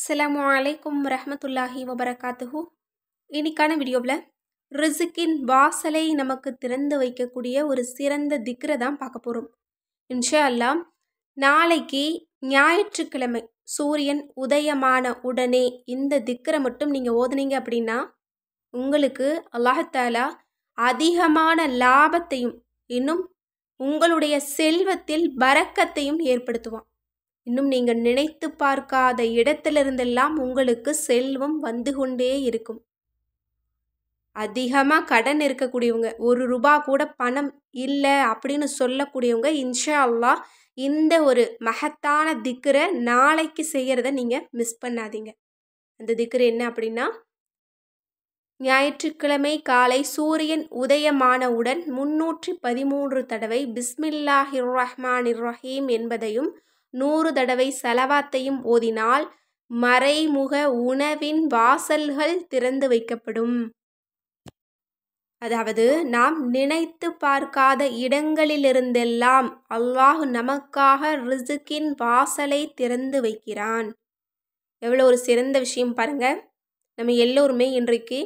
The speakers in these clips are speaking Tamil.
அஸ்லாம் வலைக்கும் ரஹமத்துல்லாஹி வபரகாத்துஹு இன்னைக்கான வீடியோவில் ரிசுக்கின் வாசலை நமக்கு திறந்து வைக்கக்கூடிய ஒரு சிறந்த திக்ரை தான் பார்க்க போகிறோம் இன்ஷா அல்லா நாளைக்கு ஞாயிற்றுக்கிழமை சூரியன் உதயமான உடனே இந்த திக்ரை மட்டும் நீங்கள் ஓதுனீங்க அப்படின்னா உங்களுக்கு அல்லாஹாலா அதிகமான லாபத்தையும் இன்னும் உங்களுடைய செல்வத்தில் பறக்கத்தையும் ஏற்படுத்துவான் இன்னும் நீங்கள் நினைத்து பார்க்காத இடத்திலிருந்தெல்லாம் உங்களுக்கு செல்வம் வந்து கொண்டே இருக்கும் அதிகமாக கடன் இருக்கக்கூடியவங்க ஒரு ரூபா கூட பணம் இல்லை அப்படின்னு சொல்லக்கூடியவங்க இன்ஷா அல்லா இந்த ஒரு மகத்தான திக்கரை நாளைக்கு செய்கிறத நீங்கள் மிஸ் பண்ணாதீங்க அந்த திக்கர் என்ன அப்படின்னா ஞாயிற்றுக்கிழமை காலை சூரியன் உதயமானவுடன் முன்னூற்றி பதிமூன்று தடவை பிஸ்மில்லாஹிர் ரஹ்மான் இர் ரஹீம் என்பதையும் நூறு தடவை செலவாத்தையும் ஓதினால் மறைமுக உணவின் வாசல்கள் திறந்து வைக்கப்படும் அதாவது நாம் நினைத்து பார்க்காத இடங்களிலிருந்தெல்லாம் அல்லாஹ் நமக்காக ரிசுக்கின் வாசலை திறந்து வைக்கிறான் எவ்வளோ ஒரு சிறந்த விஷயம் பாருங்க நம்ம எல்லோருமே இன்றைக்கு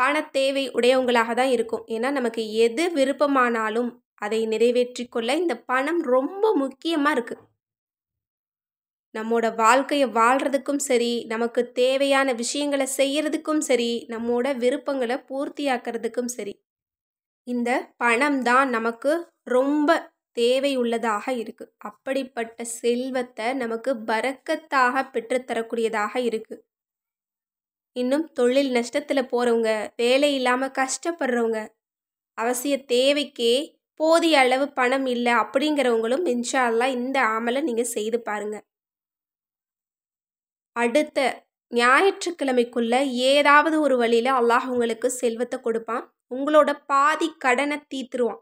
பண தேவை உடையவங்களாக தான் இருக்கும் ஏன்னா நமக்கு எது விருப்பமானாலும் அதை நிறைவேற்றி கொள்ள இந்த பணம் ரொம்ப முக்கியமாக இருக்குது நம்மோட வாழ்க்கையை வாழ்கிறதுக்கும் சரி நமக்கு தேவையான விஷயங்களை செய்கிறதுக்கும் சரி நம்மோட விருப்பங்களை பூர்த்தியாக்கிறதுக்கும் சரி இந்த பணம் தான் நமக்கு ரொம்ப தேவை உள்ளதாக இருக்குது அப்படிப்பட்ட செல்வத்தை நமக்கு பறக்கத்தாக பெற்றுத்தரக்கூடியதாக இருக்குது இன்னும் தொழில் நஷ்டத்தில் போகிறவங்க வேலை இல்லாமல் கஷ்டப்படுறவங்க அவசிய தேவைக்கே போதிய அளவு பணம் இல்லை அப்படிங்கிறவங்களும் இன்ஷால்லாம் இந்த ஆமலை நீங்கள் செய்து பாருங்கள் அடுத்த ஞாயிற்றுக்கிழமைக்குள்ள ஏதாவது ஒரு வழியில் அல்லாஹ் உங்களுக்கு செல்வத்தை கொடுப்பான் உங்களோட பாதி கடனை தீத்துருவான்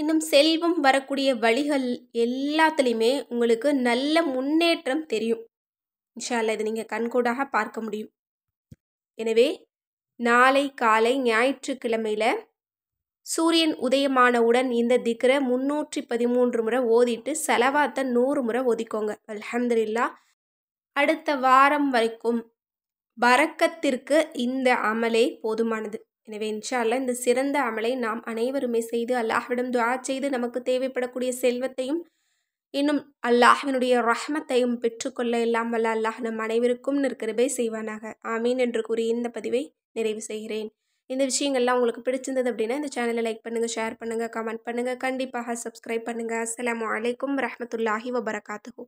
இன்னும் செல்வம் வரக்கூடிய வழிகள் எல்லாத்துலேயுமே உங்களுக்கு நல்ல முன்னேற்றம் தெரியும் இன்ஷால்ல இதை நீங்கள் கண்கூடாக பார்க்க முடியும் எனவே நாளை காலை ஞாயிற்றுக்கிழமையில் சூரியன் உதயமானவுடன் இந்த திக்கரை முன்னூற்றி பதிமூன்று முறை ஓதிட்டு செலவாத்த நூறு முறை ஒதுக்கோங்க அலமதுல்லா அடுத்த வாரம் வரைக்கும் வரக்கத்திற்கு இந்த அமலே போதுமானது எனவே இன்ஷால்ல இந்த சிறந்த அமலை நாம் அனைவருமே செய்து அல்லாஹ்விடம் துவா செய்து நமக்கு தேவைப்படக்கூடிய செல்வத்தையும் இன்னும் அல்லாஹ்வினுடைய ரஹமத்தையும் பெற்றுக்கொள்ள எல்லாம் வல்ல அல்லாஹ் நம் அனைவருக்கும் நிற்கிறபே செய்வானாக ஆமீன் என்று கூறி இந்த பதிவை நிறைவு செய்கிறேன் இந்த விஷயங்கள்லாம் உங்களுக்கு பிடிச்சிருந்தது அப்படின்னா இந்த சேனலை லைக் பண்ணுங்கள் ஷேர் பண்ணுங்கள் கமெண்ட் பண்ணுங்கள் கண்டிப்பாக சப்ஸ்கிரைப் பண்ணுங்கள் அஸ்லாம் வலைக்கம் ரஹமத்துல்லாஹி வபரகாத்துஹூ